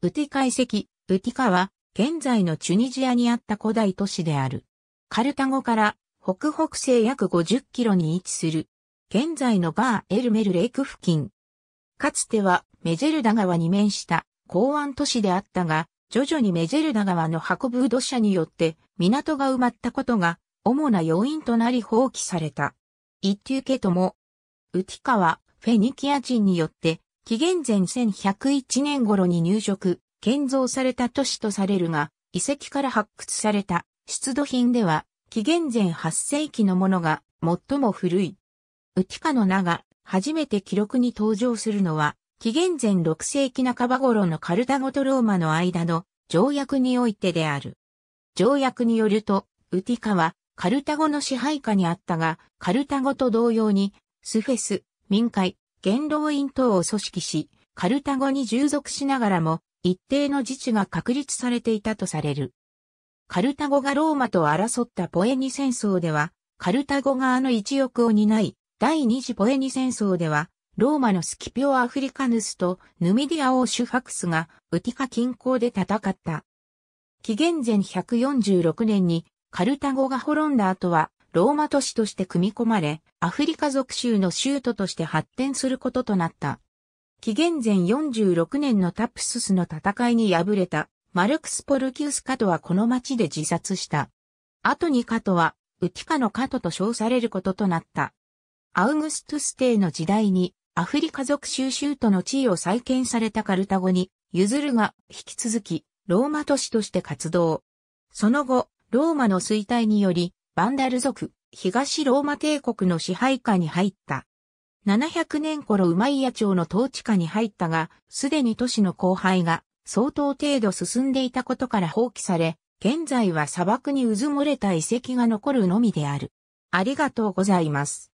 ウティカ遺跡、ウティカは、現在のチュニジアにあった古代都市である。カルタゴから北北西約50キロに位置する。現在のバーエルメルレイク付近。かつてはメジェルダ川に面した港湾都市であったが、徐々にメジェルダ川の運ぶ土砂によって港が埋まったことが主な要因となり放棄された。一級家とも、ウティカはフェニキア人によって紀元前1101年頃に入植、建造された都市とされるが、遺跡から発掘された出土品では、紀元前8世紀のものが最も古い。ウティカの名が初めて記録に登場するのは、紀元前6世紀半ば頃のカルタゴとローマの間の条約においてである。条約によると、ウティカはカルタゴの支配下にあったが、カルタゴと同様に、スフェス、民会、元老院等を組織し、カルタゴに従属しながらも、一定の自治が確立されていたとされる。カルタゴがローマと争ったポエニ戦争では、カルタゴ側の一翼を担い、第二次ポエニ戦争では、ローマのスキピオ・アフリカヌスとヌミディアシ主ファクスがウティカ近郊で戦った。紀元前146年にカルタゴが滅んだ後はローマ都市として組み込まれ、アフリカ属州の州都として発展することとなった。紀元前46年のタプススの戦いに敗れたマルクス・ポルキウス・カトはこの町で自殺した。後にカトはウティカのカトと称されることとなった。アウグストゥス帝の時代にアフリカ属州州都の地位を再建されたカルタゴに譲るが引き続きローマ都市として活動。その後、ローマの衰退によりバンダル族、東ローマ帝国の支配下に入った。700年頃ウマイヤ朝の統治下に入ったが、すでに都市の荒廃が相当程度進んでいたことから放棄され、現在は砂漠にうずもれた遺跡が残るのみである。ありがとうございます。